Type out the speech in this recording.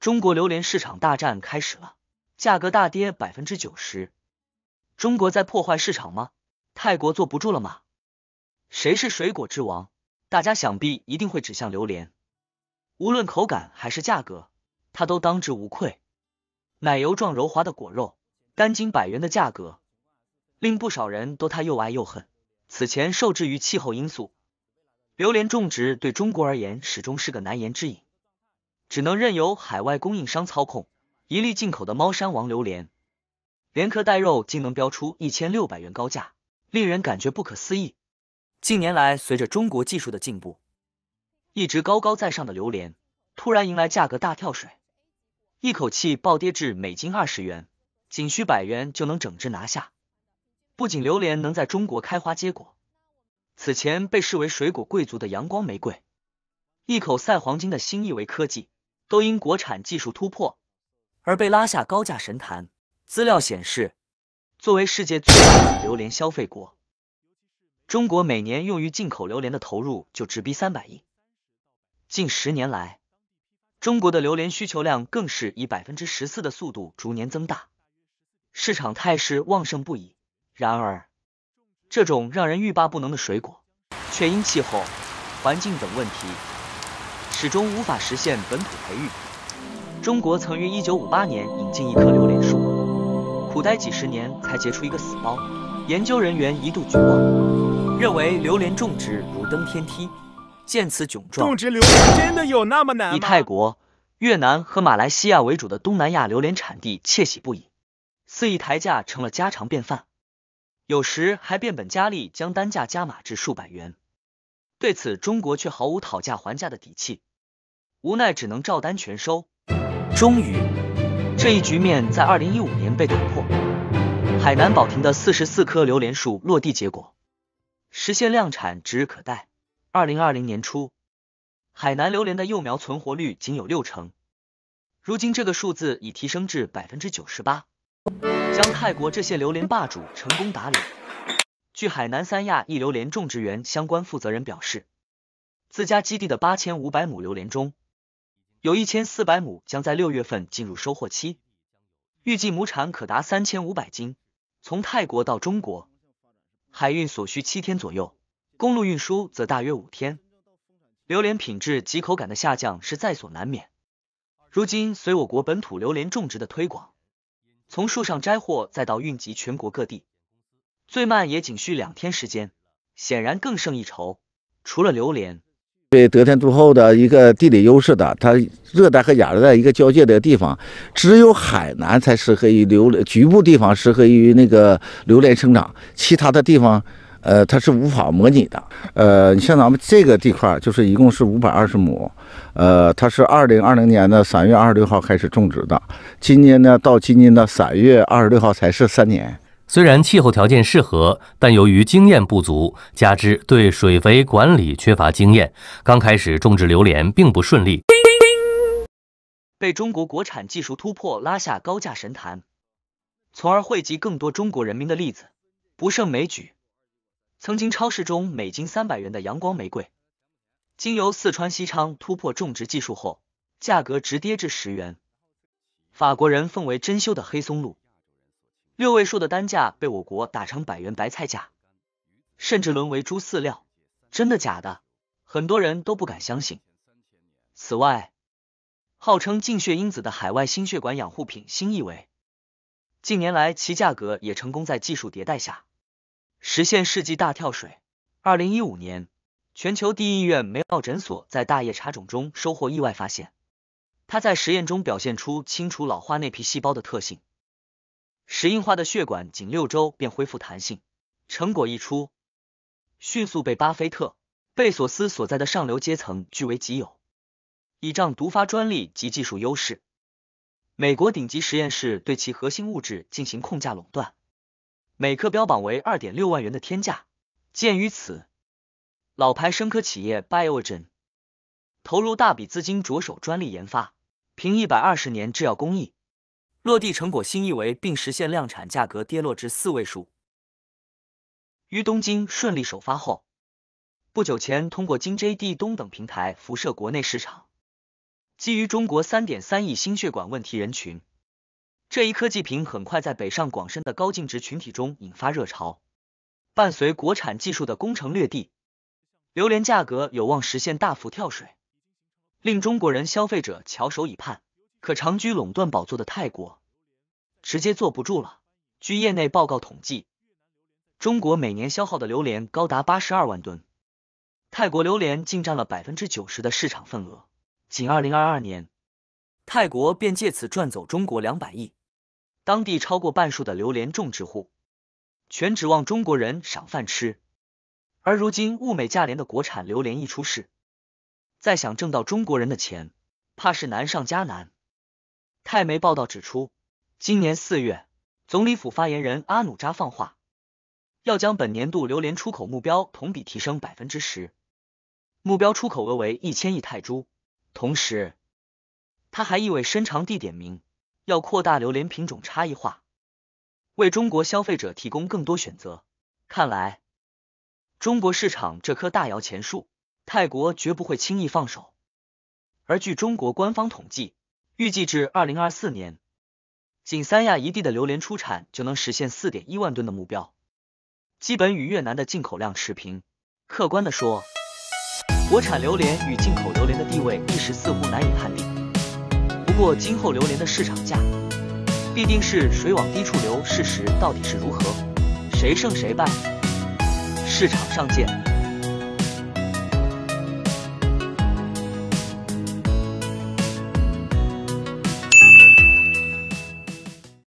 中国榴莲市场大战开始了，价格大跌百分之九十。中国在破坏市场吗？泰国坐不住了吗？谁是水果之王？大家想必一定会指向榴莲。无论口感还是价格，它都当之无愧。奶油状柔滑的果肉，单斤百元的价格，令不少人都它又爱又恨。此前受制于气候因素，榴莲种植对中国而言始终是个难言之隐。只能任由海外供应商操控。一粒进口的猫山王榴莲，连壳带肉竟能标出一千六百元高价，令人感觉不可思议。近年来，随着中国技术的进步，一直高高在上的榴莲突然迎来价格大跳水，一口气暴跌至每斤二十元，仅需百元就能整只拿下。不仅榴莲能在中国开花结果，此前被视为水果贵族的阳光玫瑰，一口赛黄金的新一维科技。都因国产技术突破而被拉下高价神坛。资料显示，作为世界最大的榴莲消费国，中国每年用于进口榴莲的投入就直逼三百亿。近十年来，中国的榴莲需求量更是以百分之十四的速度逐年增大，市场态势旺盛不已。然而，这种让人欲罢不能的水果，却因气候、环境等问题。始终无法实现本土培育。中国曾于一九五八年引进一棵榴莲树，苦待几十年才结出一个死包，研究人员一度绝望，认为榴莲种植如登天梯。见此窘状，种植榴莲真的有那么难吗？以泰国、越南和马来西亚为主的东南亚榴莲产地窃喜不已，肆意抬价成了家常便饭，有时还变本加厉将单价加码至数百元。对此，中国却毫无讨价还价的底气。无奈只能照单全收。终于，这一局面在二零一五年被打破。海南保亭的四十四棵榴莲树落地结果，实现量产指日可待。二零二零年初，海南榴莲的幼苗存活率仅有六成，如今这个数字已提升至百分之九十八，将泰国这些榴莲霸主成功打脸。据海南三亚一榴莲种植园相关负责人表示，自家基地的八千五百亩榴莲中。有一千四百亩将在六月份进入收获期，预计亩产可达三千五百斤。从泰国到中国，海运所需七天左右，公路运输则大约五天。榴莲品质及口感的下降是在所难免。如今，随我国本土榴莲种植的推广，从树上摘货再到运集全国各地，最慢也仅需两天时间，显然更胜一筹。除了榴莲，对得天独厚的一个地理优势的，它热带和亚热带一个交界的地方，只有海南才适合于榴莲，局部地方适合于那个榴莲生长，其他的地方，呃，它是无法模拟的。呃，你像咱们这个地块，就是一共是五百二十亩，呃，它是二零二零年的三月二十六号开始种植的，今年呢到今年的三月二十六号才是三年。虽然气候条件适合，但由于经验不足，加之对水肥管理缺乏经验，刚开始种植榴莲并不顺利，被中国国产技术突破拉下高价神坛，从而惠及更多中国人民的例子不胜枚举。曾经超市中每斤三百元的阳光玫瑰，经由四川西昌突破种植技术后，价格直跌至十元。法国人奉为珍馐的黑松露。六位数的单价被我国打成百元白菜价，甚至沦为猪饲料，真的假的？很多人都不敢相信。此外，号称净血因子的海外心血管养护品新意维，近年来其价格也成功在技术迭代下实现世纪大跳水。二零一五年，全球第一医院梅奥诊所在大叶茶种中收获意外发现，它在实验中表现出清除老化内皮细胞的特性。石英化的血管仅六周便恢复弹性，成果一出，迅速被巴菲特、贝索斯所在的上流阶层据为己有。倚仗独发专利及技术优势，美国顶级实验室对其核心物质进行控价垄断，每克标榜为二点六万元的天价。鉴于此，老牌生科企业 Biogen 投入大笔资金着手专利研发，凭一百二十年制药工艺。落地成果新一为，并实现量产，价格跌落至四位数。于东京顺利首发后，不久前通过京 J、D、东等平台辐射国内市场。基于中国三点三亿心血管问题人群，这一科技屏很快在北上广深的高净值群体中引发热潮。伴随国产技术的攻城略地，榴莲价格有望实现大幅跳水，令中国人消费者翘首以盼。可长居垄断宝座的泰国直接坐不住了。据业内报告统计，中国每年消耗的榴莲高达八十二万吨，泰国榴莲竟占了百分之九十的市场份额。仅二零二二年，泰国便借此赚走中国两百亿。当地超过半数的榴莲种植户全指望中国人赏饭吃，而如今物美价廉的国产榴莲一出世，再想挣到中国人的钱，怕是难上加难。泰媒报道指出，今年四月，总理府发言人阿努扎放话，要将本年度榴莲出口目标同比提升百分之十，目标出口额为一千亿泰铢。同时，他还意味深长地点名，要扩大榴莲品种差异化，为中国消费者提供更多选择。看来，中国市场这棵大摇钱树，泰国绝不会轻易放手。而据中国官方统计，预计至二零二四年，仅三亚一地的榴莲出产就能实现四点一万吨的目标，基本与越南的进口量持平。客观的说，国产榴莲与进口榴莲的地位一时似乎难以判定。不过，今后榴莲的市场价必定是水往低处流，事实到底是如何，谁胜谁败，市场上见。